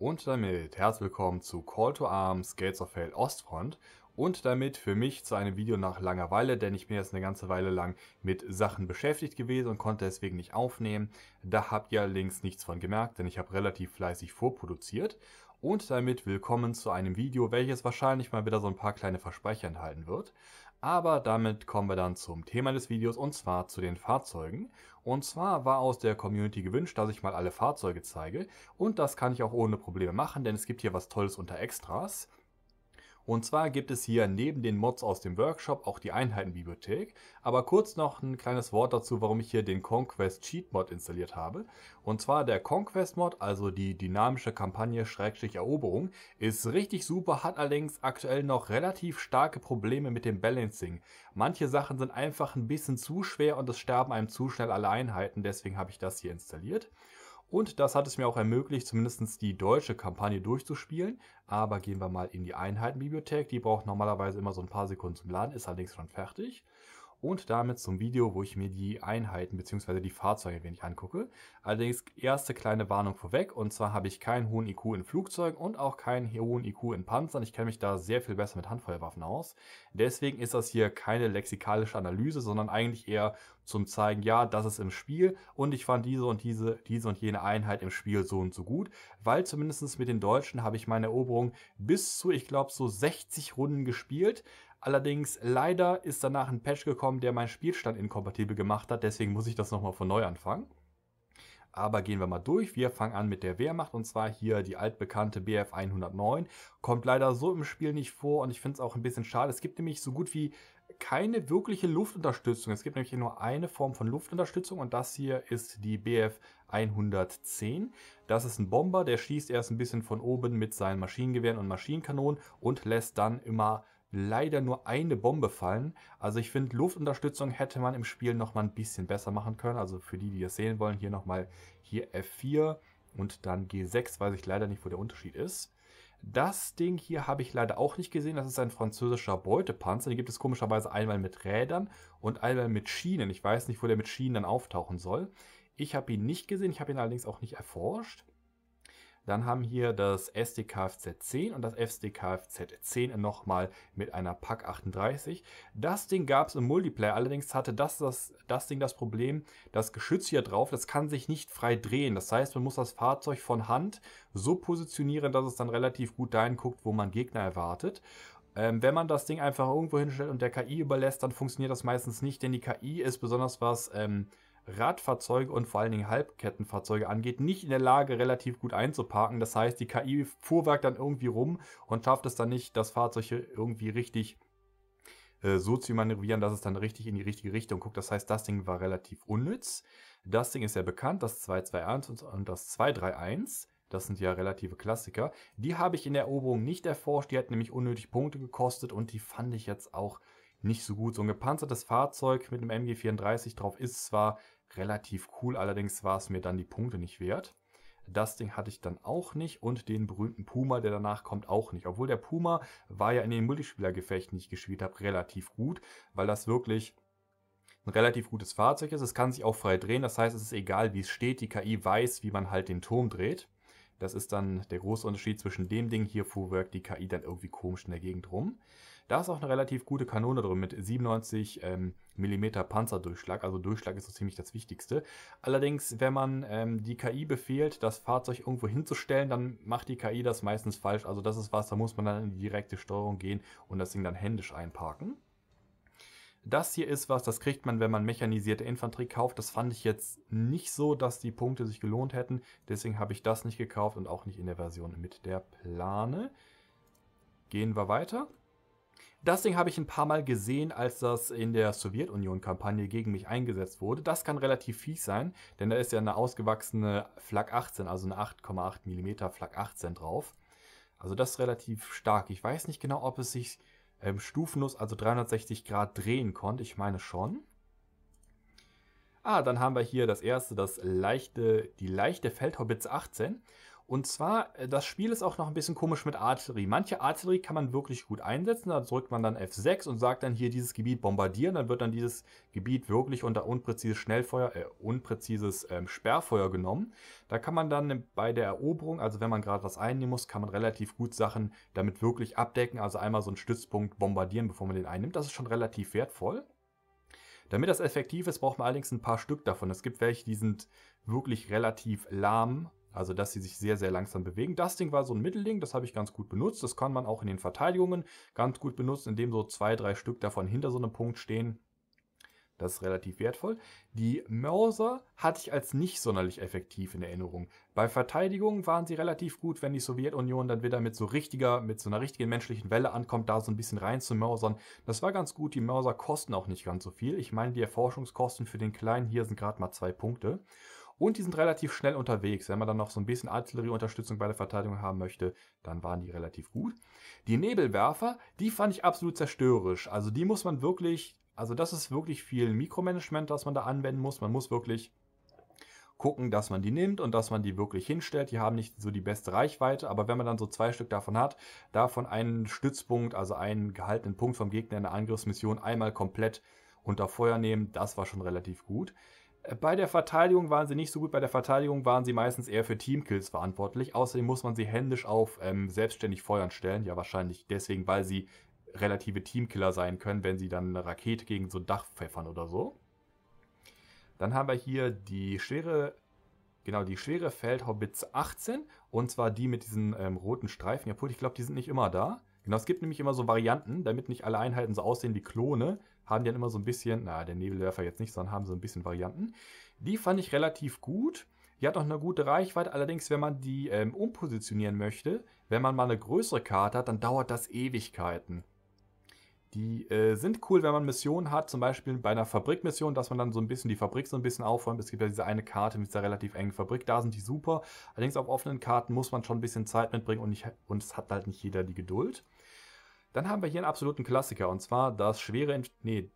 Und damit herzlich willkommen zu Call to Arms Gates of Hell Ostfront und damit für mich zu einem Video nach Langeweile, denn ich bin jetzt eine ganze Weile lang mit Sachen beschäftigt gewesen und konnte deswegen nicht aufnehmen. Da habt ihr allerdings nichts von gemerkt, denn ich habe relativ fleißig vorproduziert. Und damit willkommen zu einem Video, welches wahrscheinlich mal wieder so ein paar kleine Versprecher enthalten wird. Aber damit kommen wir dann zum Thema des Videos und zwar zu den Fahrzeugen. Und zwar war aus der Community gewünscht, dass ich mal alle Fahrzeuge zeige und das kann ich auch ohne Probleme machen, denn es gibt hier was Tolles unter Extras. Und zwar gibt es hier neben den Mods aus dem Workshop auch die Einheitenbibliothek. Aber kurz noch ein kleines Wort dazu, warum ich hier den Conquest Cheat Mod installiert habe. Und zwar der Conquest Mod, also die dynamische Kampagne Schrägstrich Eroberung, ist richtig super, hat allerdings aktuell noch relativ starke Probleme mit dem Balancing. Manche Sachen sind einfach ein bisschen zu schwer und es sterben einem zu schnell alle Einheiten, deswegen habe ich das hier installiert. Und das hat es mir auch ermöglicht, zumindest die deutsche Kampagne durchzuspielen. Aber gehen wir mal in die Einheitenbibliothek. Die braucht normalerweise immer so ein paar Sekunden zum Laden, ist allerdings schon fertig und damit zum Video, wo ich mir die Einheiten bzw. die Fahrzeuge wenig angucke. Allerdings erste kleine Warnung vorweg und zwar habe ich keinen hohen IQ in Flugzeugen und auch keinen hohen IQ in Panzern. Ich kenne mich da sehr viel besser mit Handfeuerwaffen aus. Deswegen ist das hier keine lexikalische Analyse, sondern eigentlich eher zum Zeigen, ja, das ist im Spiel und ich fand diese und diese, diese und jene Einheit im Spiel so und so gut, weil zumindest mit den Deutschen habe ich meine Eroberung bis zu, ich glaube, so 60 Runden gespielt Allerdings leider ist danach ein Patch gekommen, der meinen Spielstand inkompatibel gemacht hat. Deswegen muss ich das nochmal von neu anfangen. Aber gehen wir mal durch. Wir fangen an mit der Wehrmacht und zwar hier die altbekannte BF 109. Kommt leider so im Spiel nicht vor und ich finde es auch ein bisschen schade. Es gibt nämlich so gut wie keine wirkliche Luftunterstützung. Es gibt nämlich nur eine Form von Luftunterstützung und das hier ist die BF 110. Das ist ein Bomber, der schießt erst ein bisschen von oben mit seinen Maschinengewehren und Maschinenkanonen und lässt dann immer leider nur eine Bombe fallen. Also ich finde, Luftunterstützung hätte man im Spiel nochmal ein bisschen besser machen können. Also für die, die das sehen wollen, hier nochmal hier F4 und dann G6, weiß ich leider nicht, wo der Unterschied ist. Das Ding hier habe ich leider auch nicht gesehen. Das ist ein französischer Beutepanzer. Den gibt es komischerweise einmal mit Rädern und einmal mit Schienen. Ich weiß nicht, wo der mit Schienen dann auftauchen soll. Ich habe ihn nicht gesehen, ich habe ihn allerdings auch nicht erforscht. Dann haben hier das SDKFZ10 und das SDKFZ10 nochmal mit einer Pack 38. Das Ding gab es im Multiplayer, allerdings hatte das, das, das Ding das Problem, das Geschütz hier drauf, das kann sich nicht frei drehen. Das heißt, man muss das Fahrzeug von Hand so positionieren, dass es dann relativ gut dahin guckt, wo man Gegner erwartet ähm, wenn man das Ding einfach irgendwo hinstellt und der KI überlässt, dann funktioniert das meistens nicht, denn die KI ist besonders was ähm, Radfahrzeuge und vor allen Dingen Halbkettenfahrzeuge angeht, nicht in der Lage, relativ gut einzuparken. Das heißt, die KI fuhrwerk dann irgendwie rum und schafft es dann nicht, das Fahrzeug irgendwie richtig äh, so zu manövrieren, dass es dann richtig in die richtige Richtung guckt. Das heißt, das Ding war relativ unnütz. Das Ding ist ja bekannt, das 221 und das 231. Das sind ja relative Klassiker. Die habe ich in der Eroberung nicht erforscht. Die hat nämlich unnötig Punkte gekostet und die fand ich jetzt auch nicht so gut. So ein gepanzertes Fahrzeug mit einem MG34 drauf ist zwar relativ cool, allerdings war es mir dann die Punkte nicht wert. Das Ding hatte ich dann auch nicht und den berühmten Puma, der danach kommt, auch nicht. Obwohl der Puma war ja in den Multispielergefechten, die ich gespielt habe, relativ gut, weil das wirklich ein relativ gutes Fahrzeug ist. Es kann sich auch frei drehen, das heißt, es ist egal, wie es steht. Die KI weiß, wie man halt den Turm dreht. Das ist dann der große Unterschied zwischen dem Ding hier, Fuhrwerk, die KI dann irgendwie komisch in der Gegend rum. Da ist auch eine relativ gute Kanone drin mit 97 ähm, mm Panzerdurchschlag. Also Durchschlag ist so ziemlich das Wichtigste. Allerdings, wenn man ähm, die KI befehlt, das Fahrzeug irgendwo hinzustellen, dann macht die KI das meistens falsch. Also das ist was, da muss man dann in die direkte Steuerung gehen und das Ding dann händisch einparken. Das hier ist was, das kriegt man, wenn man mechanisierte Infanterie kauft. Das fand ich jetzt nicht so, dass die Punkte sich gelohnt hätten. Deswegen habe ich das nicht gekauft und auch nicht in der Version mit der Plane. Gehen wir weiter. Das Ding habe ich ein paar Mal gesehen, als das in der Sowjetunion-Kampagne gegen mich eingesetzt wurde. Das kann relativ fies sein, denn da ist ja eine ausgewachsene Flak 18, also eine 8,8 mm Flak 18 drauf. Also das ist relativ stark. Ich weiß nicht genau, ob es sich ähm, stufenlos, also 360 Grad drehen konnte. Ich meine schon. Ah, dann haben wir hier das erste, das leichte, die leichte Feldhaubitze 18. Und zwar, äh, das Spiel ist auch noch ein bisschen komisch mit Artillerie. Manche Artillerie kann man wirklich gut einsetzen, da drückt man dann F6 und sagt dann hier dieses Gebiet bombardieren, dann wird dann dieses Gebiet wirklich unter unpräzises Schnellfeuer, äh, unpräzises ähm, Sperrfeuer genommen. Da kann man dann bei der Eroberung, also wenn man gerade was einnehmen muss, kann man relativ gut Sachen damit wirklich abdecken, also einmal so einen Stützpunkt bombardieren, bevor man den einnimmt. Das ist schon relativ wertvoll. Damit das effektiv ist, braucht man allerdings ein paar Stück davon. Es gibt welche, die sind wirklich relativ lahm also, dass sie sich sehr, sehr langsam bewegen. Das Ding war so ein Mittelding, das habe ich ganz gut benutzt. Das kann man auch in den Verteidigungen ganz gut benutzen, indem so zwei, drei Stück davon hinter so einem Punkt stehen. Das ist relativ wertvoll. Die Mörser hatte ich als nicht sonderlich effektiv in Erinnerung. Bei Verteidigungen waren sie relativ gut, wenn die Sowjetunion dann wieder mit so richtiger, mit so einer richtigen menschlichen Welle ankommt, da so ein bisschen rein zu mörsern. Das war ganz gut. Die Mörser kosten auch nicht ganz so viel. Ich meine, die Erforschungskosten für den Kleinen hier sind gerade mal zwei Punkte. Und die sind relativ schnell unterwegs. Wenn man dann noch so ein bisschen Artillerieunterstützung bei der Verteidigung haben möchte, dann waren die relativ gut. Die Nebelwerfer, die fand ich absolut zerstörerisch. Also die muss man wirklich, also das ist wirklich viel Mikromanagement, das man da anwenden muss. Man muss wirklich gucken, dass man die nimmt und dass man die wirklich hinstellt. Die haben nicht so die beste Reichweite, aber wenn man dann so zwei Stück davon hat, davon einen Stützpunkt, also einen gehaltenen Punkt vom Gegner in der Angriffsmission einmal komplett unter Feuer nehmen, das war schon relativ gut. Äh, bei der Verteidigung waren sie nicht so gut. Bei der Verteidigung waren sie meistens eher für Teamkills verantwortlich. Außerdem muss man sie händisch auf ähm, selbstständig Feuern stellen. Ja, wahrscheinlich deswegen, weil sie relative Teamkiller sein können, wenn sie dann eine Rakete gegen so ein Dach pfeffern oder so. Dann haben wir hier die schwere, genau, die schwere Feldhaubitze 18. Und zwar die mit diesen ähm, roten Streifen. Ja, ich glaube, die sind nicht immer da. Genau, es gibt nämlich immer so Varianten, damit nicht alle Einheiten so aussehen wie Klone, haben die dann immer so ein bisschen, na, der Nebelwerfer jetzt nicht, sondern haben so ein bisschen Varianten. Die fand ich relativ gut. Die hat auch eine gute Reichweite, allerdings, wenn man die ähm, umpositionieren möchte, wenn man mal eine größere Karte hat, dann dauert das Ewigkeiten. Die äh, sind cool, wenn man Missionen hat, zum Beispiel bei einer Fabrikmission, dass man dann so ein bisschen die Fabrik so ein bisschen aufräumt. Es gibt ja diese eine Karte mit dieser relativ engen Fabrik, da sind die super. Allerdings auf offenen Karten muss man schon ein bisschen Zeit mitbringen und, nicht, und es hat halt nicht jeder die Geduld. Dann haben wir hier einen absoluten Klassiker, und zwar das schwere... Inf nee,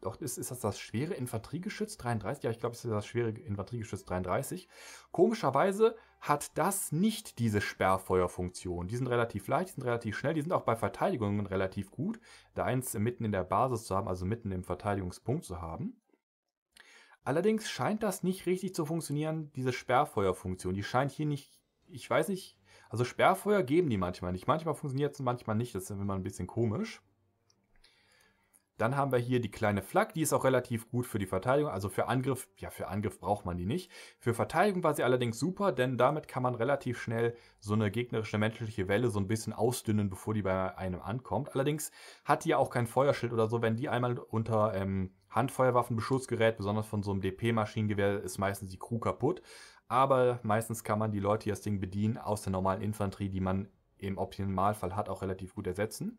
doch, ist, ist das das schwere Infanteriegeschütz 33? Ja, ich glaube, es ist das schwere Infanteriegeschütz 33. Komischerweise hat das nicht diese Sperrfeuerfunktion. Die sind relativ leicht, die sind relativ schnell, die sind auch bei Verteidigungen relativ gut. Da eins mitten in der Basis zu haben, also mitten im Verteidigungspunkt zu haben. Allerdings scheint das nicht richtig zu funktionieren, diese Sperrfeuerfunktion. Die scheint hier nicht, ich weiß nicht, also Sperrfeuer geben die manchmal nicht. Manchmal funktioniert es, manchmal nicht. Das ist immer ein bisschen komisch. Dann haben wir hier die kleine Flak, die ist auch relativ gut für die Verteidigung, also für Angriff, ja für Angriff braucht man die nicht. Für Verteidigung war sie allerdings super, denn damit kann man relativ schnell so eine gegnerische menschliche Welle so ein bisschen ausdünnen, bevor die bei einem ankommt. Allerdings hat die ja auch kein Feuerschild oder so, wenn die einmal unter ähm, Handfeuerwaffenbeschuss gerät, besonders von so einem DP-Maschinengewehr, ist meistens die Crew kaputt aber meistens kann man die Leute, die das Ding bedienen, aus der normalen Infanterie, die man im Optimalfall hat, auch relativ gut ersetzen.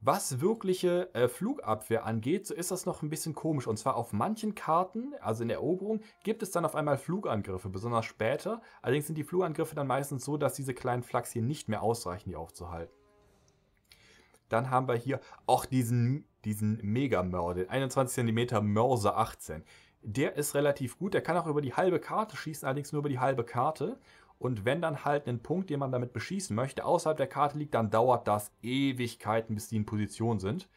Was wirkliche äh, Flugabwehr angeht, so ist das noch ein bisschen komisch. Und zwar auf manchen Karten, also in der Eroberung, gibt es dann auf einmal Flugangriffe, besonders später. Allerdings sind die Flugangriffe dann meistens so, dass diese kleinen Flaks hier nicht mehr ausreichen, die aufzuhalten. Dann haben wir hier auch diesen, diesen Mega-Mörder, 21 cm Mörser 18 der ist relativ gut. Der kann auch über die halbe Karte schießen, allerdings nur über die halbe Karte. Und wenn dann halt ein Punkt, den man damit beschießen möchte, außerhalb der Karte liegt, dann dauert das Ewigkeiten, bis die in Position sind.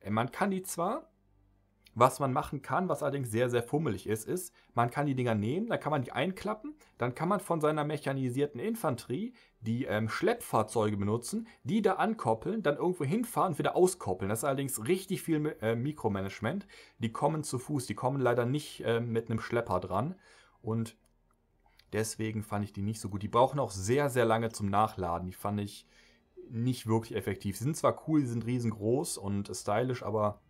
Äh, man kann die zwar, was man machen kann, was allerdings sehr, sehr fummelig ist, ist, man kann die Dinger nehmen, dann kann man die einklappen, dann kann man von seiner mechanisierten Infanterie die ähm, Schleppfahrzeuge benutzen, die da ankoppeln, dann irgendwo hinfahren und wieder auskoppeln. Das ist allerdings richtig viel äh, Mikromanagement. Die kommen zu Fuß, die kommen leider nicht äh, mit einem Schlepper dran. Und deswegen fand ich die nicht so gut. Die brauchen auch sehr, sehr lange zum Nachladen. Die fand ich nicht wirklich effektiv. Sie sind zwar cool, sie sind riesengroß und stylisch, aber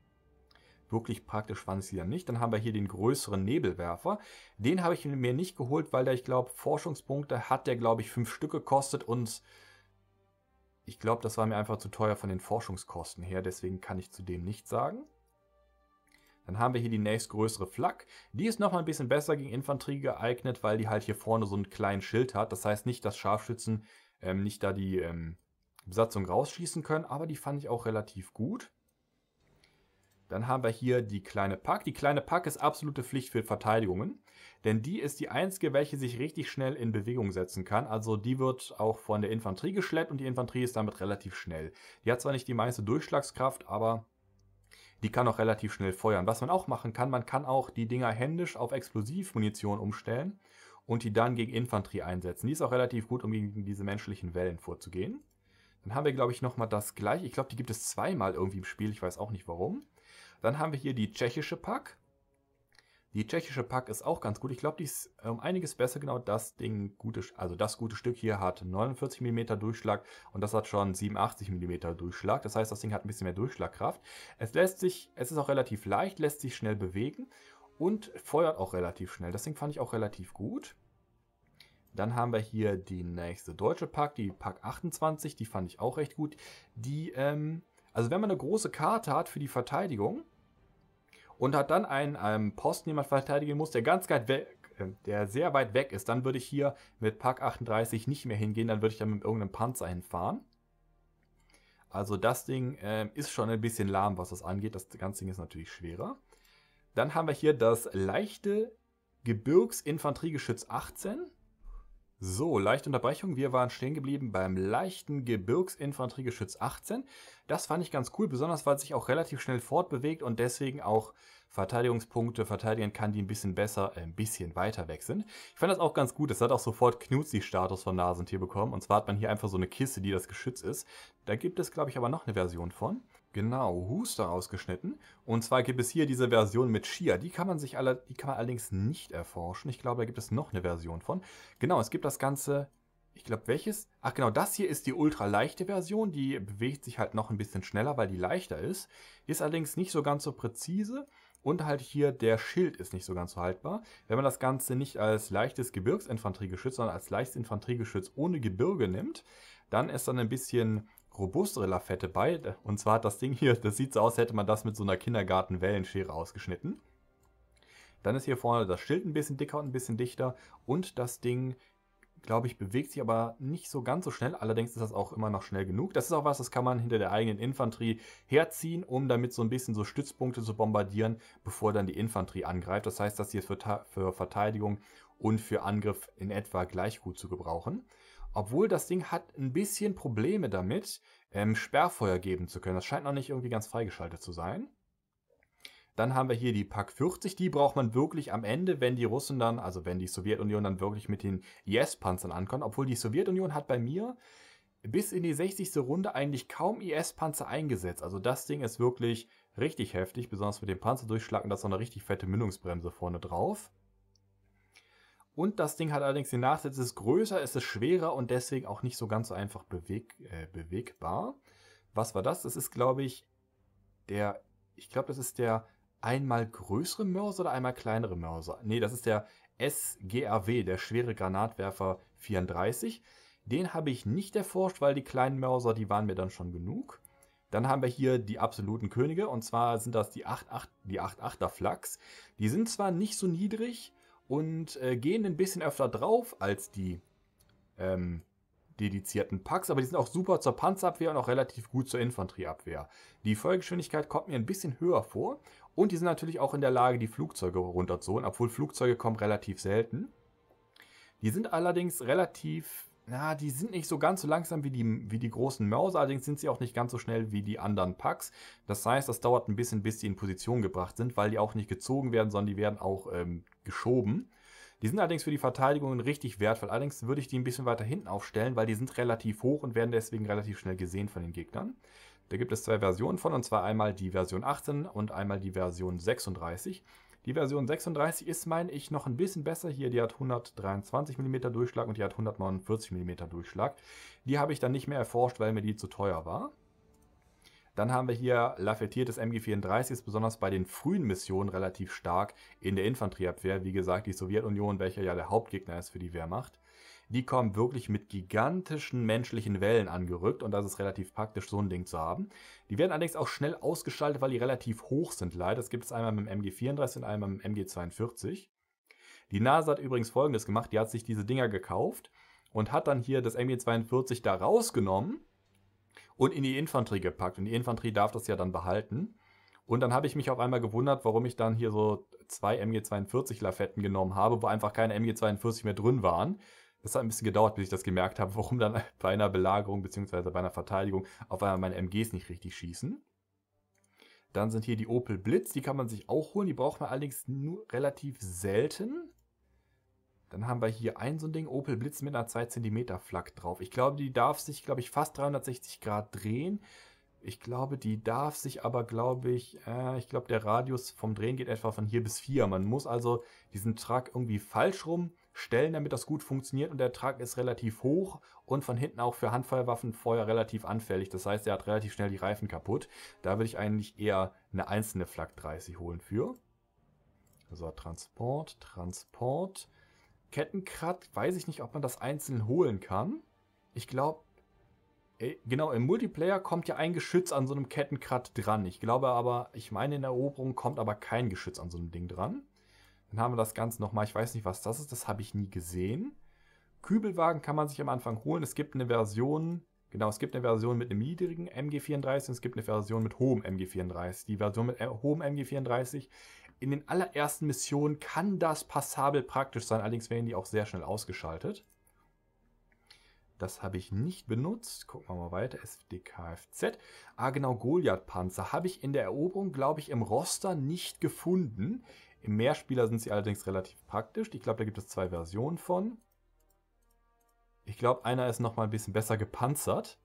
Wirklich praktisch fand ich sie dann nicht. Dann haben wir hier den größeren Nebelwerfer. Den habe ich mir nicht geholt, weil der, ich glaube, Forschungspunkte hat der, glaube ich, fünf Stück gekostet und ich glaube, das war mir einfach zu teuer von den Forschungskosten her. Deswegen kann ich zu dem nichts sagen. Dann haben wir hier die nächstgrößere Flak. Die ist nochmal ein bisschen besser gegen Infanterie geeignet, weil die halt hier vorne so einen kleinen Schild hat. Das heißt nicht, dass Scharfschützen ähm, nicht da die ähm, Besatzung rausschießen können, aber die fand ich auch relativ gut. Dann haben wir hier die kleine Pack. Die kleine Pack ist absolute Pflicht für Verteidigungen, denn die ist die einzige, welche sich richtig schnell in Bewegung setzen kann. Also die wird auch von der Infanterie geschleppt und die Infanterie ist damit relativ schnell. Die hat zwar nicht die meiste Durchschlagskraft, aber die kann auch relativ schnell feuern. Was man auch machen kann, man kann auch die Dinger händisch auf Explosivmunition umstellen und die dann gegen Infanterie einsetzen. Die ist auch relativ gut, um gegen diese menschlichen Wellen vorzugehen. Dann haben wir, glaube ich, nochmal das gleiche. Ich glaube, die gibt es zweimal irgendwie im Spiel. Ich weiß auch nicht warum. Dann haben wir hier die tschechische Pack. Die tschechische Pack ist auch ganz gut. Ich glaube, die ist um ähm, einiges besser. Genau das Ding, gute, also das gute Stück hier hat 49 mm Durchschlag und das hat schon 87 mm Durchschlag. Das heißt, das Ding hat ein bisschen mehr Durchschlagkraft. Es lässt sich, es ist auch relativ leicht, lässt sich schnell bewegen und feuert auch relativ schnell. Das Ding fand ich auch relativ gut. Dann haben wir hier die nächste deutsche Pack, die Pack 28. Die fand ich auch recht gut. Die, ähm, also wenn man eine große Karte hat für die Verteidigung, und hat dann einen, einen ähm, Posten, den man verteidigen muss, der ganz weit weg, äh, der sehr weit weg ist, dann würde ich hier mit Pack 38 nicht mehr hingehen, dann würde ich dann mit irgendeinem Panzer hinfahren. Also das Ding äh, ist schon ein bisschen lahm, was das angeht. Das ganze Ding ist natürlich schwerer. Dann haben wir hier das leichte Gebirgsinfanteriegeschütz 18. So, leichte Unterbrechung. Wir waren stehen geblieben beim leichten Gebirgsinfanteriegeschütz 18. Das fand ich ganz cool, besonders weil es sich auch relativ schnell fortbewegt und deswegen auch Verteidigungspunkte verteidigen kann, die ein bisschen besser, äh, ein bisschen weiter weg sind. Ich fand das auch ganz gut. Es hat auch sofort Knutsi-Status von Nasentier bekommen. Und zwar hat man hier einfach so eine Kiste, die das Geschütz ist. Da gibt es, glaube ich, aber noch eine Version von. Genau, Huster rausgeschnitten. Und zwar gibt es hier diese Version mit Shia. Die kann man sich alle, die kann man allerdings nicht erforschen. Ich glaube, da gibt es noch eine Version von. Genau, es gibt das Ganze. Ich glaube, welches? Ach genau, das hier ist die ultraleichte Version. Die bewegt sich halt noch ein bisschen schneller, weil die leichter ist. Ist allerdings nicht so ganz so präzise. Und halt hier der Schild ist nicht so ganz so haltbar. Wenn man das Ganze nicht als leichtes Gebirgsinfanteriegeschütz, sondern als leichtes Infanteriegeschütz ohne Gebirge nimmt, dann ist dann ein bisschen robustere Lafette bei. Und zwar hat das Ding hier, das sieht so aus, hätte man das mit so einer Kindergartenwellenschere ausgeschnitten. Dann ist hier vorne das Schild ein bisschen dicker und ein bisschen dichter. Und das Ding, glaube ich, bewegt sich aber nicht so ganz so schnell. Allerdings ist das auch immer noch schnell genug. Das ist auch was, das kann man hinter der eigenen Infanterie herziehen, um damit so ein bisschen so Stützpunkte zu bombardieren, bevor dann die Infanterie angreift. Das heißt, das hier ist für, für Verteidigung und für Angriff in etwa gleich gut zu gebrauchen. Obwohl das Ding hat ein bisschen Probleme damit, ähm, Sperrfeuer geben zu können. Das scheint noch nicht irgendwie ganz freigeschaltet zu sein. Dann haben wir hier die Pak 40, die braucht man wirklich am Ende, wenn die Russen dann, also wenn die Sowjetunion dann wirklich mit den IS-Panzern ankommt. Obwohl die Sowjetunion hat bei mir bis in die 60. Runde eigentlich kaum IS-Panzer eingesetzt. Also das Ding ist wirklich richtig heftig, besonders mit dem Panzerdurchschlag und das ist noch eine richtig fette Mündungsbremse vorne drauf. Und das Ding hat allerdings den Nachteil, es ist größer, es ist schwerer und deswegen auch nicht so ganz so einfach beweg, äh, bewegbar. Was war das? Das ist, glaube ich, der, ich glaube, das ist der einmal größere Mörser oder einmal kleinere Mörser. Nee, das ist der SGAW, der schwere Granatwerfer 34. Den habe ich nicht erforscht, weil die kleinen Mörser, die waren mir dann schon genug. Dann haben wir hier die absoluten Könige und zwar sind das die 88, die 8, er Flachs. Die sind zwar nicht so niedrig, und äh, gehen ein bisschen öfter drauf als die ähm, dedizierten Packs, aber die sind auch super zur Panzerabwehr und auch relativ gut zur Infanterieabwehr. Die Feuergeschwindigkeit kommt mir ein bisschen höher vor und die sind natürlich auch in der Lage, die Flugzeuge runterzuholen, obwohl Flugzeuge kommen relativ selten. Die sind allerdings relativ na, die sind nicht so ganz so langsam wie die, wie die großen Mörser, allerdings sind sie auch nicht ganz so schnell wie die anderen Packs. Das heißt, das dauert ein bisschen, bis die in Position gebracht sind, weil die auch nicht gezogen werden, sondern die werden auch ähm, geschoben. Die sind allerdings für die Verteidigung richtig wertvoll. Allerdings würde ich die ein bisschen weiter hinten aufstellen, weil die sind relativ hoch und werden deswegen relativ schnell gesehen von den Gegnern. Da gibt es zwei Versionen von, und zwar einmal die Version 18 und einmal die Version 36. Die Version 36 ist, meine ich, noch ein bisschen besser hier. Die hat 123 mm Durchschlag und die hat 149 mm Durchschlag. Die habe ich dann nicht mehr erforscht, weil mir die zu teuer war. Dann haben wir hier lafettiertes MG34, ist besonders bei den frühen Missionen relativ stark in der Infanterieabwehr. Wie gesagt, die Sowjetunion, welcher ja der Hauptgegner ist für die Wehrmacht die kommen wirklich mit gigantischen menschlichen Wellen angerückt und das ist relativ praktisch, so ein Ding zu haben. Die werden allerdings auch schnell ausgeschaltet, weil die relativ hoch sind leider. Das gibt es einmal mit dem MG34 und einmal mit dem MG42. Die NASA hat übrigens folgendes gemacht, die hat sich diese Dinger gekauft und hat dann hier das MG42 da rausgenommen und in die Infanterie gepackt. Und die Infanterie darf das ja dann behalten. Und dann habe ich mich auf einmal gewundert, warum ich dann hier so zwei MG42-Lafetten genommen habe, wo einfach keine MG42 mehr drin waren. Das hat ein bisschen gedauert, bis ich das gemerkt habe, warum dann bei einer Belagerung bzw. bei einer Verteidigung auf einmal meine MGs nicht richtig schießen. Dann sind hier die Opel Blitz, die kann man sich auch holen, die braucht man allerdings nur relativ selten. Dann haben wir hier ein so ein Ding, Opel Blitz mit einer 2 cm Flak drauf. Ich glaube, die darf sich, glaube ich, fast 360 Grad drehen. Ich glaube, die darf sich aber, glaube ich, äh, ich glaube, der Radius vom Drehen geht etwa von hier bis hier. Man muss also diesen Truck irgendwie falsch rum stellen, damit das gut funktioniert. Und der Trag ist relativ hoch und von hinten auch für Handfeuerwaffen Feuer relativ anfällig. Das heißt, er hat relativ schnell die Reifen kaputt. Da würde ich eigentlich eher eine einzelne Flak 30 holen für. So, Transport, Transport. Kettenkrat, weiß ich nicht, ob man das einzeln holen kann. Ich glaube, äh, genau, im Multiplayer kommt ja ein Geschütz an so einem Kettenkrat dran. Ich glaube aber, ich meine, in der Eroberung kommt aber kein Geschütz an so einem Ding dran. Dann haben wir das Ganze nochmal. Ich weiß nicht, was das ist. Das habe ich nie gesehen. Kübelwagen kann man sich am Anfang holen. Es gibt eine Version, genau, es gibt eine Version mit einem niedrigen MG34 und es gibt eine Version mit hohem MG34. Die Version mit äh, hohem MG34 in den allerersten Missionen kann das passabel praktisch sein. Allerdings werden die auch sehr schnell ausgeschaltet. Das habe ich nicht benutzt. Gucken wir mal weiter. SDKFZ. Ah, genau, Goliath-Panzer habe ich in der Eroberung, glaube ich, im Roster nicht gefunden. Im Mehrspieler sind sie allerdings relativ praktisch. Ich glaube, da gibt es zwei Versionen von. Ich glaube, einer ist nochmal ein bisschen besser gepanzert.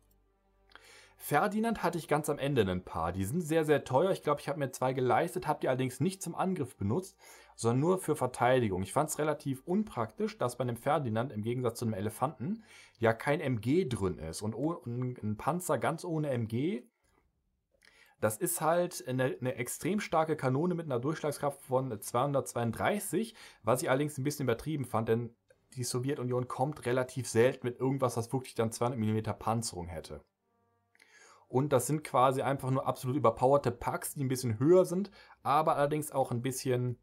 Ferdinand hatte ich ganz am Ende ein paar. Die sind sehr, sehr teuer. Ich glaube, ich habe mir zwei geleistet, habe die allerdings nicht zum Angriff benutzt, sondern nur für Verteidigung. Ich fand es relativ unpraktisch, dass bei einem Ferdinand im Gegensatz zu einem Elefanten ja kein MG drin ist. Und ein Panzer ganz ohne MG das ist halt eine, eine, extrem starke Kanone mit einer Durchschlagskraft von 232, was ich allerdings ein bisschen übertrieben fand, denn die Sowjetunion kommt relativ selten mit irgendwas, was wirklich dann 200 mm Panzerung hätte. Und das sind quasi einfach nur absolut überpowerte Packs, die ein bisschen höher sind, aber allerdings auch ein bisschen,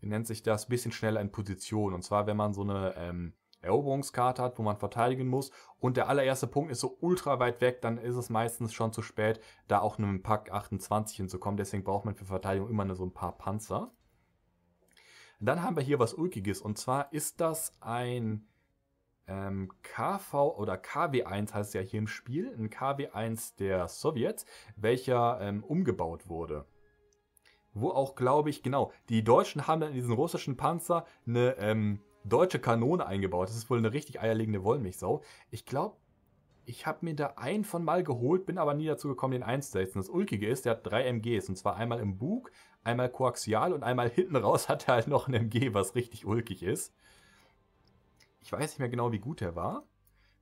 wie nennt sich das, ein bisschen schneller in Position. Und zwar, wenn man so eine ähm, Eroberungskarte hat, wo man verteidigen muss und der allererste Punkt ist so ultra weit weg, dann ist es meistens schon zu spät, da auch einem Pack 28 hinzukommen. Deswegen braucht man für Verteidigung immer nur so ein paar Panzer. Dann haben wir hier was Ulkiges und zwar ist das ein ähm, KV oder KW1 heißt es ja hier im Spiel, ein KW1 der Sowjets, welcher ähm, umgebaut wurde wo auch, glaube ich, genau, die Deutschen haben dann in diesen russischen Panzer eine ähm, deutsche Kanone eingebaut. Das ist wohl eine richtig eierlegende Wollmilchsau. Ich glaube, ich habe mir da einen von mal geholt, bin aber nie dazu gekommen, den einzusetzen. Das Ulkige ist, der hat drei MGs. Und zwar einmal im Bug, einmal koaxial und einmal hinten raus hat er halt noch ein MG, was richtig ulkig ist. Ich weiß nicht mehr genau, wie gut er war.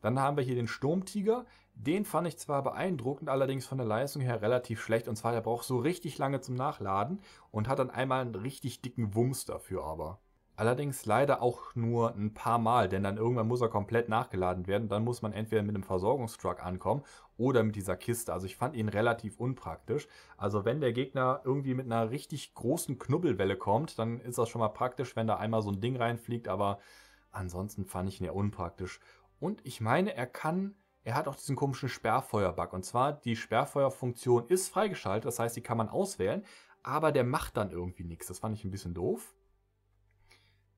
Dann haben wir hier den Sturmtiger. Den fand ich zwar beeindruckend, allerdings von der Leistung her relativ schlecht. Und zwar, der braucht so richtig lange zum Nachladen und hat dann einmal einen richtig dicken Wumms dafür aber. Allerdings leider auch nur ein paar Mal, denn dann irgendwann muss er komplett nachgeladen werden. Dann muss man entweder mit einem Versorgungstruck ankommen oder mit dieser Kiste. Also ich fand ihn relativ unpraktisch. Also wenn der Gegner irgendwie mit einer richtig großen Knubbelwelle kommt, dann ist das schon mal praktisch, wenn da einmal so ein Ding reinfliegt. Aber ansonsten fand ich ihn ja unpraktisch. Und ich meine, er kann er hat auch diesen komischen Sperrfeuerbug. Und zwar, die Sperrfeuerfunktion ist freigeschaltet, das heißt, die kann man auswählen, aber der macht dann irgendwie nichts. Das fand ich ein bisschen doof.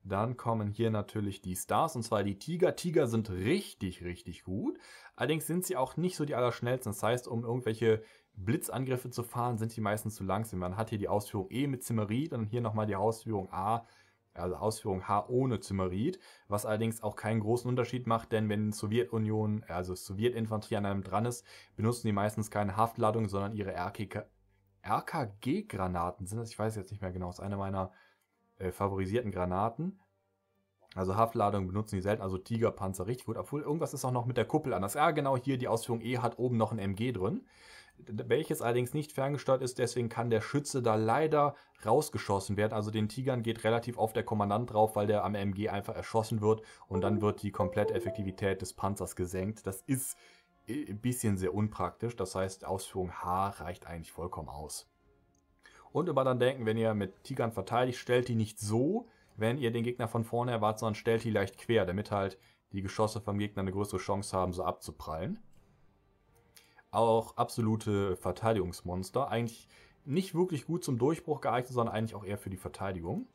Dann kommen hier natürlich die Stars, und zwar die Tiger. Tiger sind richtig, richtig gut. Allerdings sind sie auch nicht so die allerschnellsten. Das heißt, um irgendwelche Blitzangriffe zu fahren, sind die meistens zu langsam. Man hat hier die Ausführung E mit Zimmerit und hier nochmal die Ausführung A, also Ausführung H ohne Zimmerit, was allerdings auch keinen großen Unterschied macht, denn wenn Sowjetunion, also Sowjetinfanterie an einem dran ist, benutzen die meistens keine Haftladung, sondern ihre RKG-Granaten sind das. Ich weiß jetzt nicht mehr genau, das ist eine meiner äh, favorisierten Granaten. Also Haftladungen benutzen die selten, also Tigerpanzer richtig gut. Obwohl irgendwas ist auch noch mit der Kuppel anders. Ja, ah, genau hier, die Ausführung E hat oben noch ein MG drin. Welches allerdings nicht ferngesteuert ist, deswegen kann der Schütze da leider rausgeschossen werden. Also den Tigern geht relativ oft der Kommandant drauf, weil der am MG einfach erschossen wird und dann wird die komplette Effektivität des Panzers gesenkt. Das ist äh, ein bisschen sehr unpraktisch. Das heißt, Ausführung H reicht eigentlich vollkommen aus. Und immer dann denken, wenn ihr mit Tigern verteidigt, stellt die nicht so, wenn ihr den Gegner von vorne erwartet, sondern stellt die leicht quer, damit halt die Geschosse vom Gegner eine größere Chance haben, so abzuprallen. Auch absolute Verteidigungsmonster. Eigentlich nicht wirklich gut zum Durchbruch geeignet, sondern eigentlich auch eher für die Verteidigung.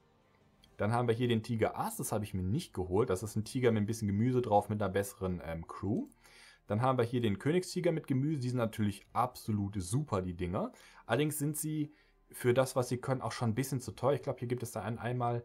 Dann haben wir hier den Tiger Ass, das habe ich mir nicht geholt. Das ist ein Tiger mit ein bisschen Gemüse drauf, mit einer besseren ähm, Crew. Dann haben wir hier den Königstiger mit Gemüse. Die sind natürlich absolut super, die Dinger. Allerdings sind sie für das, was sie können, auch schon ein bisschen zu teuer. Ich glaube, hier gibt es da einmal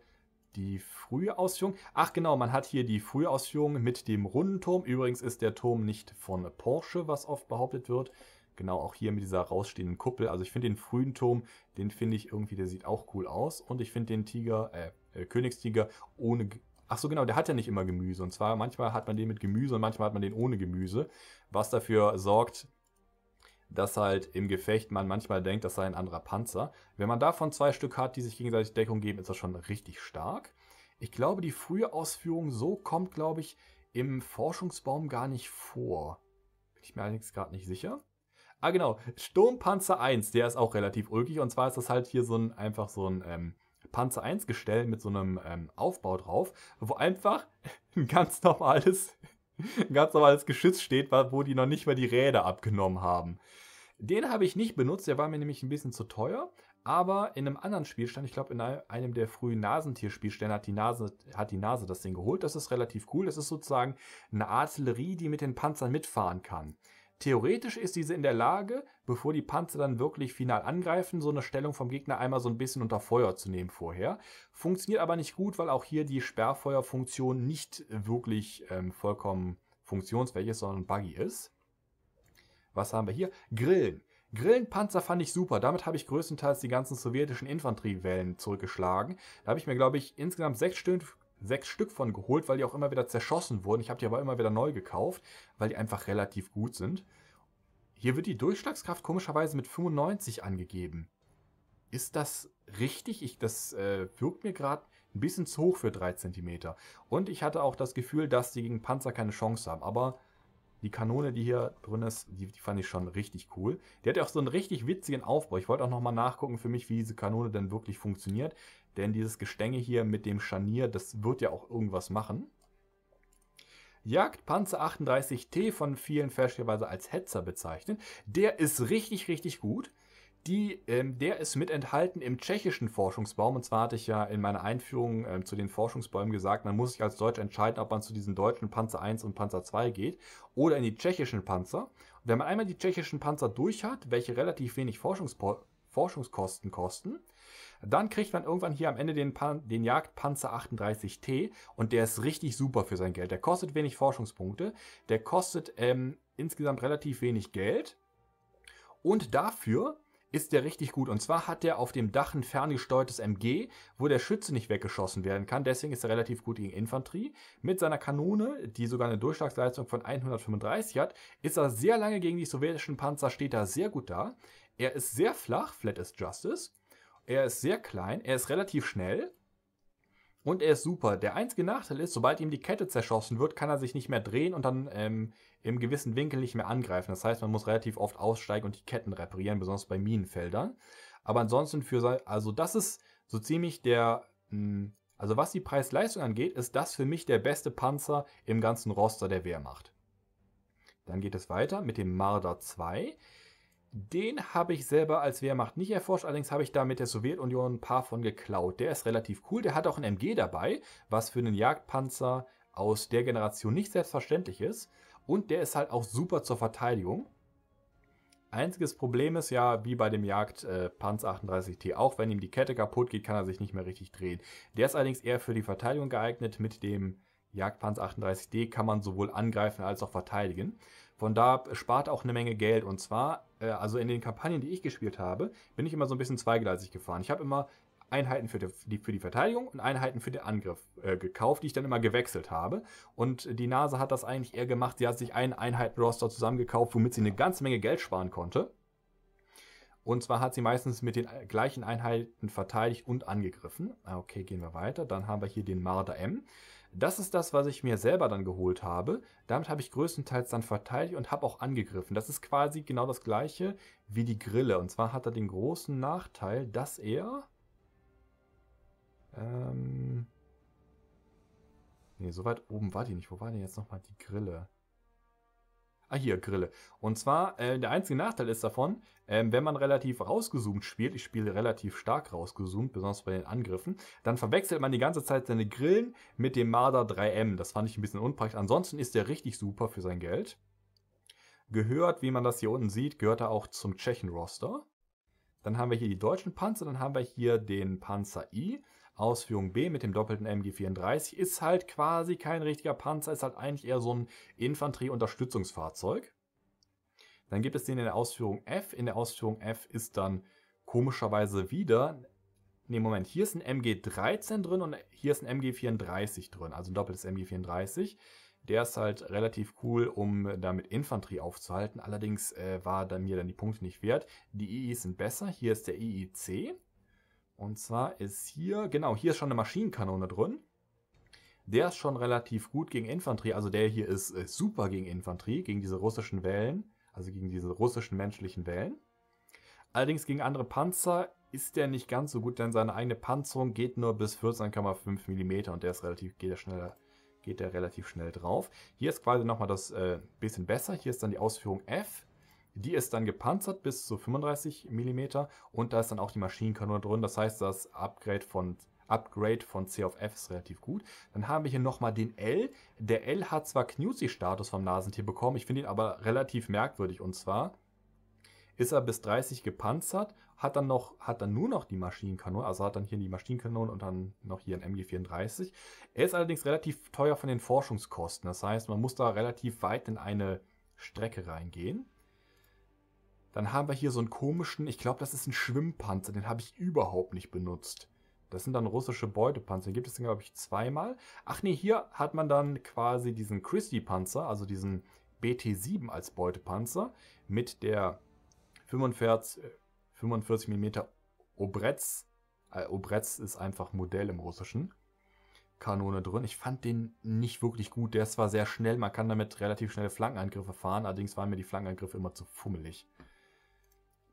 die frühe Ausführung. Ach genau, man hat hier die frühe Ausführung mit dem runden Turm. Übrigens ist der Turm nicht von Porsche, was oft behauptet wird. Genau, auch hier mit dieser rausstehenden Kuppel. Also ich finde den frühen Turm, den finde ich irgendwie, der sieht auch cool aus. Und ich finde den Tiger, äh, äh, Königstiger ohne Ach so, genau, der hat ja nicht immer Gemüse. Und zwar manchmal hat man den mit Gemüse und manchmal hat man den ohne Gemüse. Was dafür sorgt, dass halt im Gefecht man manchmal denkt, das sei ein anderer Panzer. Wenn man davon zwei Stück hat, die sich gegenseitig Deckung geben, ist das schon richtig stark. Ich glaube, die frühe Ausführung so kommt, glaube ich, im Forschungsbaum gar nicht vor. Bin ich mir allerdings gerade nicht sicher. Ah, genau. Sturmpanzer 1, der ist auch relativ ulkig. Und zwar ist das halt hier so ein, einfach so ein ähm, Panzer 1 Gestell mit so einem ähm, Aufbau drauf, wo einfach ein ganz normales ganz normales Geschütz steht, wo die noch nicht mal die Räder abgenommen haben. Den habe ich nicht benutzt, der war mir nämlich ein bisschen zu teuer. Aber in einem anderen Spielstand, ich glaube in einem der frühen Nasentierspielstände hat die Nase hat die Nase das Ding geholt. Das ist relativ cool. Das ist sozusagen eine Artillerie, die mit den Panzern mitfahren kann. Theoretisch ist diese in der Lage, bevor die Panzer dann wirklich final angreifen, so eine Stellung vom Gegner einmal so ein bisschen unter Feuer zu nehmen vorher. Funktioniert aber nicht gut, weil auch hier die Sperrfeuerfunktion nicht wirklich ähm, vollkommen funktionsfähig ist, sondern buggy ist. Was haben wir hier? Grillen. Grillenpanzer fand ich super. Damit habe ich größtenteils die ganzen sowjetischen Infanteriewellen zurückgeschlagen. Da habe ich mir, glaube ich, insgesamt sechs Stück sechs Stück von geholt, weil die auch immer wieder zerschossen wurden. Ich habe die aber immer wieder neu gekauft, weil die einfach relativ gut sind. Hier wird die Durchschlagskraft komischerweise mit 95 angegeben. Ist das richtig? Ich, das äh, wirkt mir gerade ein bisschen zu hoch für 3 cm. Und ich hatte auch das Gefühl, dass die gegen Panzer keine Chance haben. Aber die Kanone, die hier drin ist, die, die fand ich schon richtig cool. Die hat ja auch so einen richtig witzigen Aufbau. Ich wollte auch nochmal nachgucken für mich, wie diese Kanone denn wirklich funktioniert. Denn dieses Gestänge hier mit dem Scharnier, das wird ja auch irgendwas machen. Jagdpanzer 38T von vielen fälschlicherweise als Hetzer bezeichnet. Der ist richtig, richtig gut die, ähm, der ist mit enthalten im tschechischen Forschungsbaum. Und zwar hatte ich ja in meiner Einführung ähm, zu den Forschungsbäumen gesagt, man muss sich als Deutsch entscheiden, ob man zu diesen deutschen Panzer 1 und Panzer 2 geht oder in die tschechischen Panzer. Und wenn man einmal die tschechischen Panzer durch hat, welche relativ wenig Forschungspo Forschungskosten kosten, dann kriegt man irgendwann hier am Ende den, den Jagdpanzer 38T und der ist richtig super für sein Geld. Der kostet wenig Forschungspunkte, der kostet ähm, insgesamt relativ wenig Geld. Und dafür ist der richtig gut. Und zwar hat der auf dem Dach ein ferngesteuertes MG, wo der Schütze nicht weggeschossen werden kann. Deswegen ist er relativ gut gegen Infanterie. Mit seiner Kanone, die sogar eine Durchschlagsleistung von 135 hat, ist er sehr lange gegen die sowjetischen Panzer, steht er sehr gut da. Er ist sehr flach, Flat is Justice. Er ist sehr klein, er ist relativ schnell und er ist super. Der einzige Nachteil ist, sobald ihm die Kette zerschossen wird, kann er sich nicht mehr drehen und dann ähm, im gewissen Winkel nicht mehr angreifen. Das heißt, man muss relativ oft aussteigen und die Ketten reparieren, besonders bei Minenfeldern. Aber ansonsten für also das ist so ziemlich der, hm, also was die Preis-Leistung angeht, ist das für mich der beste Panzer im ganzen Roster der Wehrmacht. Dann geht es weiter mit dem Marder 2. Den habe ich selber als Wehrmacht nicht erforscht, allerdings habe ich da mit der Sowjetunion ein paar von geklaut. Der ist relativ cool, der hat auch ein MG dabei, was für einen Jagdpanzer aus der Generation nicht selbstverständlich ist. Und der ist halt auch super zur Verteidigung. Einziges Problem ist ja, wie bei dem Jagdpanzer äh, 38T, auch wenn ihm die Kette kaputt geht, kann er sich nicht mehr richtig drehen. Der ist allerdings eher für die Verteidigung geeignet. Mit dem Jagdpanzer 38D kann man sowohl angreifen als auch verteidigen. Von da spart auch eine Menge Geld. Und zwar äh, also in den Kampagnen, die ich gespielt habe, bin ich immer so ein bisschen zweigleisig gefahren. Ich habe immer Einheiten für die, für die Verteidigung und Einheiten für den Angriff äh, gekauft, die ich dann immer gewechselt habe. Und die NASA hat das eigentlich eher gemacht. Sie hat sich einen Einheitenroster zusammengekauft, womit sie eine ganze Menge Geld sparen konnte. Und zwar hat sie meistens mit den äh, gleichen Einheiten verteidigt und angegriffen. Ah, okay, gehen wir weiter. Dann haben wir hier den Marder M. Das ist das, was ich mir selber dann geholt habe. Damit habe ich größtenteils dann verteidigt und habe auch angegriffen. Das ist quasi genau das gleiche wie die Grille. Und zwar hat er den großen Nachteil, dass er... Ähm... Ne, so weit oben war die nicht. Wo war denn jetzt nochmal die Grille? Ah, hier, Grille. Und zwar, äh, der einzige Nachteil ist davon, äh, wenn man relativ rausgezoomt spielt, ich spiele relativ stark rausgezoomt, besonders bei den Angriffen, dann verwechselt man die ganze Zeit seine Grillen mit dem Marder 3M. Das fand ich ein bisschen unpraktisch. Ansonsten ist der richtig super für sein Geld. Gehört, wie man das hier unten sieht, gehört er auch zum Tschechen-Roster. Dann haben wir hier die deutschen Panzer, dann haben wir hier den Panzer I. Ausführung B mit dem doppelten MG34 ist halt quasi kein richtiger Panzer, ist halt eigentlich eher so ein Infanterieunterstützungsfahrzeug. Dann gibt es den in der Ausführung F. In der Ausführung F ist dann komischerweise wieder, ne Moment, hier ist ein MG13 drin und hier ist ein MG34 drin, also ein doppeltes MG34. Der ist halt relativ cool, um damit Infanterie aufzuhalten. Allerdings äh, war dann mir dann die Punkte nicht wert. Die IIs sind besser. Hier ist der IIC. Und zwar ist hier, genau, hier ist schon eine Maschinenkanone drin. Der ist schon relativ gut gegen Infanterie. Also der hier ist, äh, super gegen Infanterie, gegen diese russischen Wellen. Also gegen diese russischen menschlichen Wellen. Allerdings gegen andere Panzer ist der nicht ganz so gut, denn seine eigene Panzerung geht nur bis 14,5 mm und der ist relativ, geht der schneller, geht der relativ schnell drauf. Hier ist quasi nochmal das äh, bisschen besser. Hier ist dann die Ausführung F. Die ist dann gepanzert bis zu 35 mm und da ist dann auch die Maschinenkanone drin. Das heißt, das Upgrade von Upgrade von C auf F ist relativ gut. Dann haben wir hier nochmal den L. Der L hat zwar knusi status vom Nasentier bekommen, ich finde ihn aber relativ merkwürdig. Und zwar ist er bis 30 gepanzert, hat dann noch, hat dann nur noch die Maschinenkanone, also hat dann hier die Maschinenkanone und dann noch hier ein MG34. Er ist allerdings relativ teuer von den Forschungskosten. Das heißt, man muss da relativ weit in eine Strecke reingehen. Dann haben wir hier so einen komischen, ich glaube, das ist ein Schwimmpanzer, den habe ich überhaupt nicht benutzt. Das sind dann russische Beutepanzer. Den Gibt es glaube ich, zweimal. Ach nee, hier hat man dann quasi diesen Christie-Panzer, also diesen BT-7 als Beutepanzer, mit der 45, äh, mm Obretz. Äh, Obretz ist einfach Modell im Russischen. Kanone drin. Ich fand den nicht wirklich gut. Der ist zwar sehr schnell, man kann damit relativ schnelle Flankenangriffe fahren, allerdings waren mir die Flankenangriffe immer zu fummelig.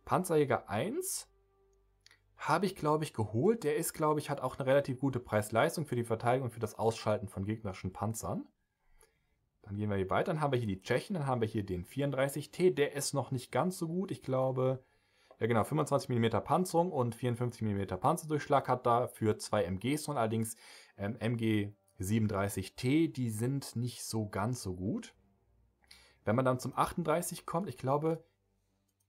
Panzerjäger 1 habe ich, glaube ich, geholt. Der ist, glaube ich, hat auch eine relativ gute Preis-Leistung für die Verteidigung und für das Ausschalten von gegnerischen Panzern. Dann gehen wir hier weiter. Dann haben wir hier die Tschechen. Dann haben wir hier den 34T. Der ist noch nicht ganz so gut. Ich glaube, ja genau, 25 mm Panzerung und 54 mm Panzerdurchschlag hat dafür zwei MGs und allerdings ähm, MG 37T, die sind nicht so ganz so gut. Wenn man dann zum 38 kommt, ich glaube,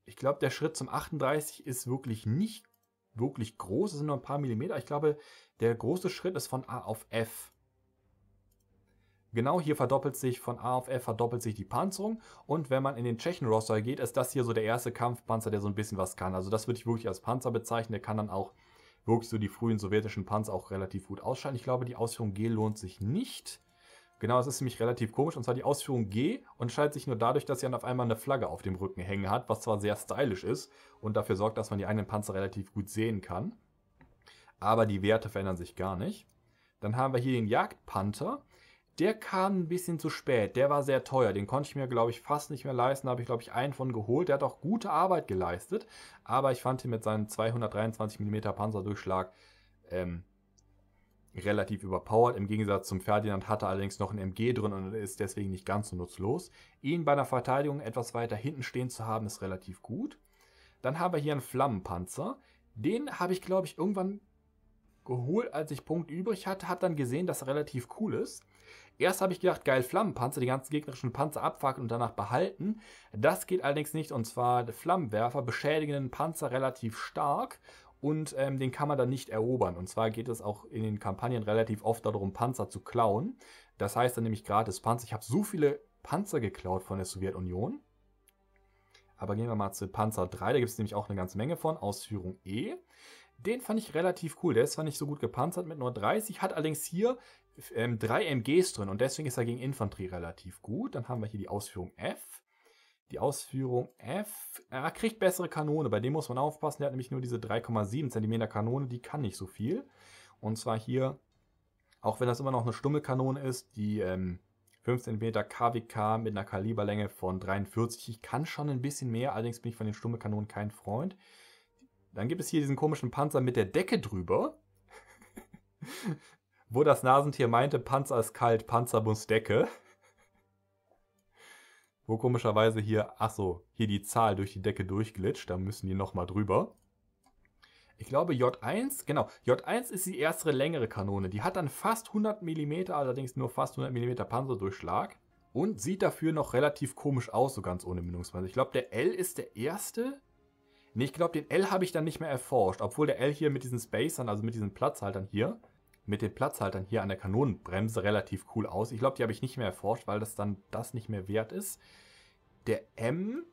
ich glaube, der Schritt zum 38 ist wirklich nicht wirklich groß. Es sind nur ein paar Millimeter. Ich glaube, der große Schritt ist von A auf F. Genau hier verdoppelt sich von A auf F verdoppelt sich die Panzerung. Und wenn man in den Tschechen-Roster geht, ist das hier so der erste Kampfpanzer, der so ein bisschen was kann. Also das würde ich wirklich als Panzer bezeichnen. Der kann dann auch wirklich so die frühen sowjetischen Panzer auch relativ gut ausschalten. Ich glaube, die Ausführung G lohnt sich nicht. Genau, es ist nämlich relativ komisch. Und zwar die Ausführung G unterscheidet sich nur dadurch, dass sie dann auf einmal eine Flagge auf dem Rücken hängen hat, was zwar sehr stylisch ist und dafür sorgt, dass man die eigenen Panzer relativ gut sehen kann. Aber die Werte verändern sich gar nicht. Dann haben wir hier den Jagdpanther. Der kam ein bisschen zu spät. Der war sehr teuer. Den konnte ich mir, glaube ich, fast nicht mehr leisten. Da habe ich, glaube ich, einen von geholt. Der hat auch gute Arbeit geleistet. Aber ich fand ihn mit seinem 223 mm Panzerdurchschlag ähm, relativ überpowered. Im Gegensatz zum Ferdinand hatte allerdings noch ein MG drin und ist deswegen nicht ganz so nutzlos. Ihn bei einer Verteidigung etwas weiter hinten stehen zu haben, ist relativ gut. Dann haben wir hier einen Flammenpanzer. Den habe ich, glaube ich, irgendwann geholt, als ich Punkt übrig hatte, Hat dann gesehen, dass er relativ cool ist. Erst habe ich gedacht, geil, Flammenpanzer, die ganzen gegnerischen Panzer abfackeln und danach behalten. Das geht allerdings nicht und zwar Flammenwerfer beschädigen den Panzer relativ stark und ähm, den kann man dann nicht erobern. Und zwar geht es auch in den Kampagnen relativ oft darum, Panzer zu klauen. Das heißt dann nämlich gratis Panzer. Ich habe so viele Panzer geklaut von der Sowjetunion. Aber gehen wir mal zu Panzer 3, da gibt es nämlich auch eine ganze Menge von, Ausführung E. Den fand ich relativ cool. Der ist zwar nicht so gut gepanzert mit nur 30, hat allerdings hier ähm, drei MGs drin und deswegen ist er gegen Infanterie relativ gut. Dann haben wir hier die Ausführung F. Die Ausführung F er kriegt bessere Kanone. Bei dem muss man aufpassen. Der hat nämlich nur diese 3,7 cm Kanone. Die kann nicht so viel. Und zwar hier, auch wenn das immer noch eine stumme Kanone ist, die ähm, 5 cm KWK mit einer Kaliberlänge von 43. Ich kann schon ein bisschen mehr, allerdings bin ich von den stumme Kanonen kein Freund. Dann gibt es hier diesen komischen Panzer mit der Decke drüber. Wo das Nasentier meinte, Panzer ist kalt, Panzer muss Decke wo komischerweise hier, achso, hier die Zahl durch die Decke durchglitscht, da müssen die nochmal drüber. Ich glaube J1, genau, J1 ist die erste längere Kanone, die hat dann fast 100 mm, allerdings nur fast 100 mm Panzerdurchschlag und sieht dafür noch relativ komisch aus, so ganz ohne Mündungspanzer. Ich glaube der L ist der erste, Ne, ich glaube, den L habe ich dann nicht mehr erforscht, obwohl der L hier mit diesen Spacern, also mit diesen Platzhaltern hier, mit den Platzhaltern hier an der Kanonenbremse relativ cool aus. Ich glaube, die habe ich nicht mehr erforscht, weil das dann das nicht mehr wert ist. Der M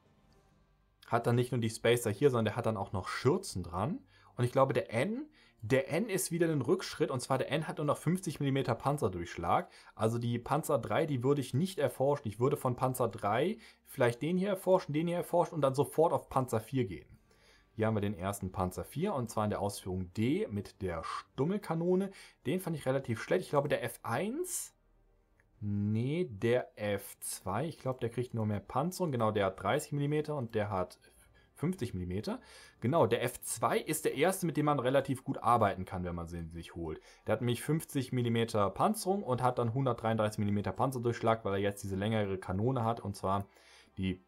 hat dann nicht nur die Spacer hier, sondern der hat dann auch noch Schürzen dran. Und ich glaube, der N, der N ist wieder ein Rückschritt. Und zwar der N hat nur noch 50 mm Panzerdurchschlag. Also die Panzer 3, die würde ich nicht erforschen. Ich würde von Panzer 3 vielleicht den hier erforschen, den hier erforschen und dann sofort auf Panzer 4 gehen. Hier haben wir den ersten Panzer 4 und zwar in der Ausführung D mit der Stummelkanone. Den fand ich relativ schlecht. Ich glaube, der F1... Nee, der F2. Ich glaube, der kriegt nur mehr Panzerung. Genau, der hat 30 mm und der hat 50 mm. Genau, der F2 ist der erste, mit dem man relativ gut arbeiten kann, wenn man sie sich holt. Der hat nämlich 50 mm Panzerung und hat dann 133 mm Panzerdurchschlag, weil er jetzt diese längere Kanone hat und zwar die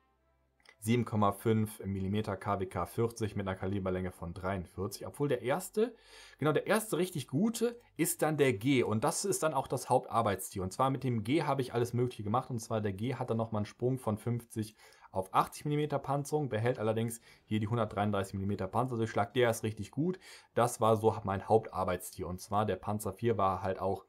7,5 mm KWK 40 mit einer Kaliberlänge von 43. Obwohl der erste, genau der erste richtig gute ist dann der G und das ist dann auch das Hauptarbeitstier. Und zwar mit dem G habe ich alles Mögliche gemacht und zwar der G hat dann nochmal einen Sprung von 50 auf 80 mm Panzerung, behält allerdings hier die 133 mm Panzerdurchschlag. Der ist richtig gut. Das war so mein Hauptarbeitstier und zwar der Panzer 4 war halt auch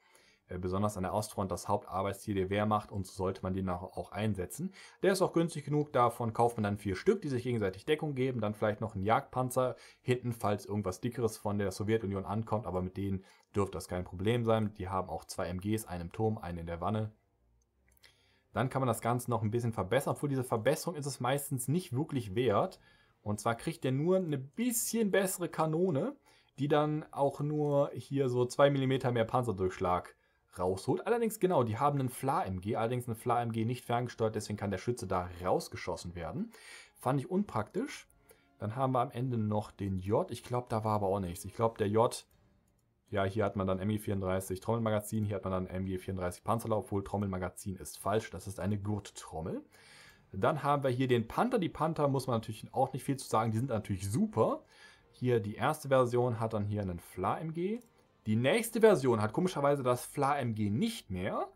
äh, besonders an der Ostfront das Hauptarbeitsziel der Wehrmacht und so sollte man den auch einsetzen. Der ist auch günstig genug, davon kauft man dann vier Stück, die sich gegenseitig Deckung geben, dann vielleicht noch einen Jagdpanzer hinten, falls irgendwas Dickeres von der Sowjetunion ankommt, aber mit denen dürfte das kein Problem sein. Die haben auch zwei MGs, einen im Turm, einen in der Wanne. Dann kann man das Ganze noch ein bisschen verbessern, obwohl diese Verbesserung ist es meistens nicht wirklich wert. Und zwar kriegt der nur eine bisschen bessere Kanone, die dann auch nur hier so 2 mm mehr Panzerdurchschlag rausholt. Allerdings, genau, die haben einen Fla-MG, allerdings einen Fla-MG nicht ferngesteuert, deswegen kann der Schütze da rausgeschossen werden. Fand ich unpraktisch. Dann haben wir am Ende noch den J. Ich glaube, da war aber auch nichts. Ich glaube, der J, ja, hier hat man dann MG34 Trommelmagazin, hier hat man dann MG34 Panzerlauf, obwohl Trommelmagazin ist falsch, das ist eine Gurttrommel. Dann haben wir hier den Panther. Die Panther muss man natürlich auch nicht viel zu sagen, die sind natürlich super. Hier die erste Version hat dann hier einen Fla-MG. Die nächste Version hat komischerweise das FLA-MG nicht mehr.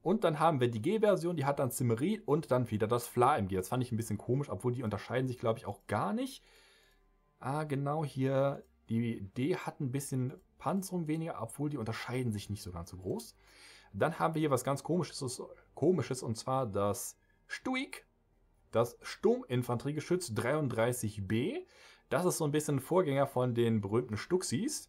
Und dann haben wir die G-Version, die hat dann Zimmerit und dann wieder das FLA-MG. Das fand ich ein bisschen komisch, obwohl die unterscheiden sich, glaube ich, auch gar nicht. Ah, genau hier. Die D hat ein bisschen Panzerung weniger, obwohl die unterscheiden sich nicht so ganz so groß. Dann haben wir hier was ganz Komisches, Komisches und zwar das Stuik, das Sturminfanteriegeschütz 33B. Das ist so ein bisschen Vorgänger von den berühmten Stuxis.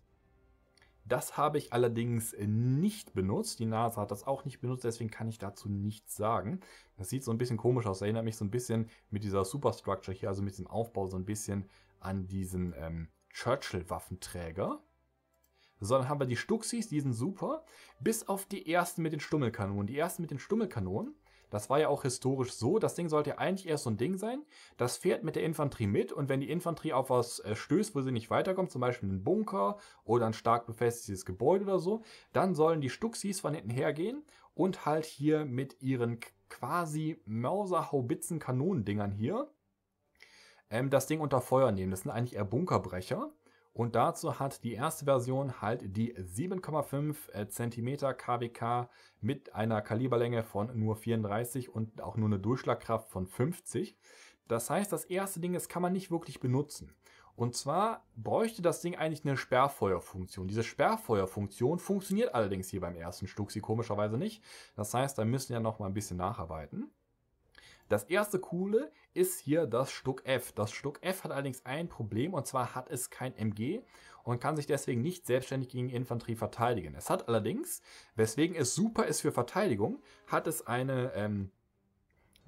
Das habe ich allerdings äh, nicht benutzt. Die NASA hat das auch nicht benutzt, deswegen kann ich dazu nichts sagen. Das sieht so ein bisschen komisch aus. Das Erinnert mich so ein bisschen mit dieser Superstructure hier, also mit diesem Aufbau, so ein bisschen an diesen ähm, Churchill-Waffenträger. So, dann haben wir die Stuxis, die sind super. Bis auf die ersten mit den Stummelkanonen. Die ersten mit den Stummelkanonen das war ja auch historisch so. Das Ding sollte eigentlich erst so ein Ding sein. Das fährt mit der Infanterie mit und wenn die Infanterie auf was äh, stößt, wo sie nicht weiterkommt, zum Beispiel einen Bunker oder ein stark befestigtes Gebäude oder so, dann sollen die Stuxis von hinten hergehen und halt hier mit ihren quasi mauser kanonendingern hier ähm, das Ding unter Feuer nehmen. Das sind eigentlich eher Bunkerbrecher. Und dazu hat die erste Version halt die 7,5 cm KWK mit einer Kaliberlänge von nur 34 und auch nur eine Durchschlagkraft von 50. Das heißt, das erste Ding, das kann man nicht wirklich benutzen. Und zwar bräuchte das Ding eigentlich eine Sperrfeuerfunktion. Diese Sperrfeuerfunktion funktioniert allerdings hier beim ersten Stuxi komischerweise nicht. Das heißt, da müssen wir ja noch mal ein bisschen nacharbeiten. Das erste coole ist hier das Stuck F. Das Stuck F hat allerdings ein Problem und zwar hat es kein MG und kann sich deswegen nicht selbstständig gegen Infanterie verteidigen. Es hat allerdings, weswegen es super ist für Verteidigung, hat es eine ähm,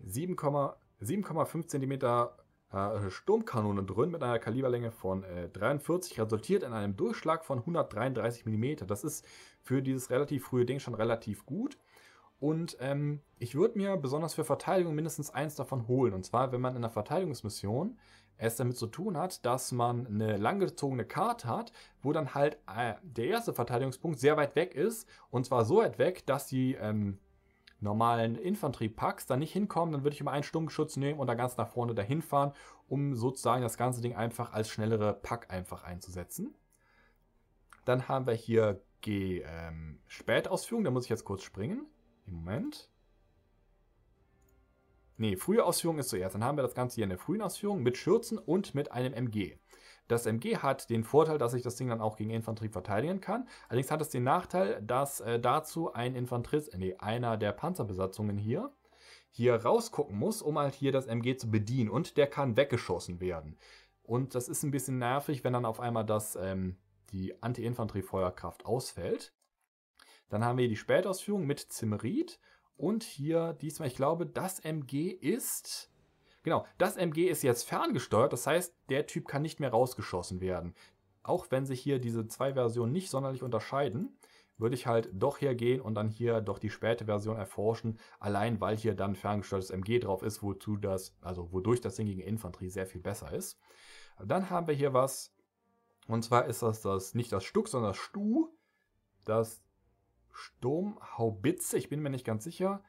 7,5 cm äh, Sturmkanone drin mit einer Kaliberlänge von 43, äh, resultiert in einem Durchschlag von 133 mm. Das ist für dieses relativ frühe Ding schon relativ gut. Und ähm, ich würde mir besonders für Verteidigung mindestens eins davon holen. Und zwar, wenn man in einer Verteidigungsmission es damit zu tun hat, dass man eine langgezogene Karte hat, wo dann halt äh, der erste Verteidigungspunkt sehr weit weg ist. Und zwar so weit weg, dass die ähm, normalen Infanteriepacks da nicht hinkommen. Dann würde ich immer einen Sturmgeschütz nehmen und dann ganz nach vorne dahin fahren, um sozusagen das ganze Ding einfach als schnellere Pack einfach einzusetzen. Dann haben wir hier G ähm, Spätausführung, da muss ich jetzt kurz springen. Im Moment. Ne, frühe Ausführung ist zuerst. Dann haben wir das Ganze hier in der frühen Ausführung mit Schürzen und mit einem MG. Das MG hat den Vorteil, dass ich das Ding dann auch gegen Infanterie verteidigen kann. Allerdings hat es den Nachteil, dass äh, dazu ein Infanterist, äh, nee, einer der Panzerbesatzungen hier, hier rausgucken muss, um halt hier das MG zu bedienen. Und der kann weggeschossen werden. Und das ist ein bisschen nervig, wenn dann auf einmal das, ähm, die Anti-Infanterie-Feuerkraft ausfällt. Dann haben wir die Spätausführung mit Zimmerit. Und hier diesmal, ich glaube, das MG ist... Genau, das MG ist jetzt ferngesteuert. Das heißt, der Typ kann nicht mehr rausgeschossen werden. Auch wenn sich hier diese zwei Versionen nicht sonderlich unterscheiden, würde ich halt doch hergehen und dann hier doch die späte Version erforschen. Allein, weil hier dann ferngesteuertes MG drauf ist, wozu das, also wodurch das Ding gegen Infanterie sehr viel besser ist. Dann haben wir hier was, und zwar ist das, das nicht das Stuck, sondern das Stu. Das Sturmhaubitze, ich bin mir nicht ganz sicher,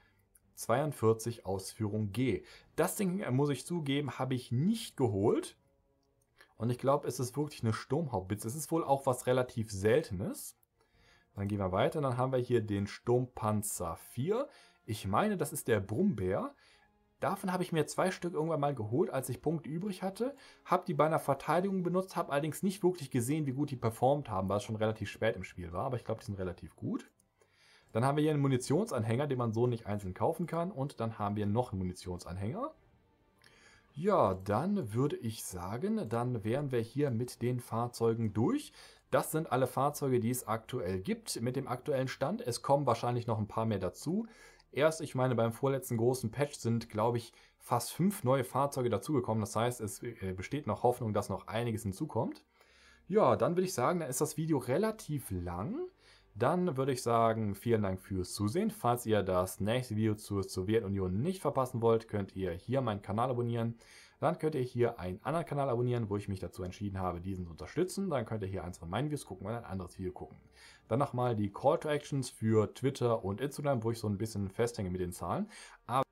42 Ausführung G. Das Ding, äh, muss ich zugeben, habe ich nicht geholt. Und ich glaube, es ist wirklich eine Sturmhaubitze. Es ist wohl auch was relativ Seltenes. Dann gehen wir weiter. Dann haben wir hier den Sturmpanzer 4. Ich meine, das ist der Brummbär. Davon habe ich mir zwei Stück irgendwann mal geholt, als ich Punkte übrig hatte. Habe die bei einer Verteidigung benutzt, habe allerdings nicht wirklich gesehen, wie gut die performt haben, weil es schon relativ spät im Spiel war. Aber ich glaube, die sind relativ gut. Dann haben wir hier einen Munitionsanhänger, den man so nicht einzeln kaufen kann. Und dann haben wir noch einen Munitionsanhänger. Ja, dann würde ich sagen, dann wären wir hier mit den Fahrzeugen durch. Das sind alle Fahrzeuge, die es aktuell gibt mit dem aktuellen Stand. Es kommen wahrscheinlich noch ein paar mehr dazu. Erst, ich meine, beim vorletzten großen Patch sind, glaube ich, fast fünf neue Fahrzeuge dazugekommen. Das heißt, es äh, besteht noch Hoffnung, dass noch einiges hinzukommt. Ja, dann würde ich sagen, dann ist das Video relativ lang. Dann würde ich sagen, vielen Dank fürs Zusehen. Falls ihr das nächste Video zur Sowjetunion nicht verpassen wollt, könnt ihr hier meinen Kanal abonnieren. Dann könnt ihr hier einen anderen Kanal abonnieren, wo ich mich dazu entschieden habe, diesen zu unterstützen. Dann könnt ihr hier eins von meinen Videos gucken und ein anderes Video gucken. Dann nochmal die Call to Actions für Twitter und Instagram, wo ich so ein bisschen festhänge mit den Zahlen. Aber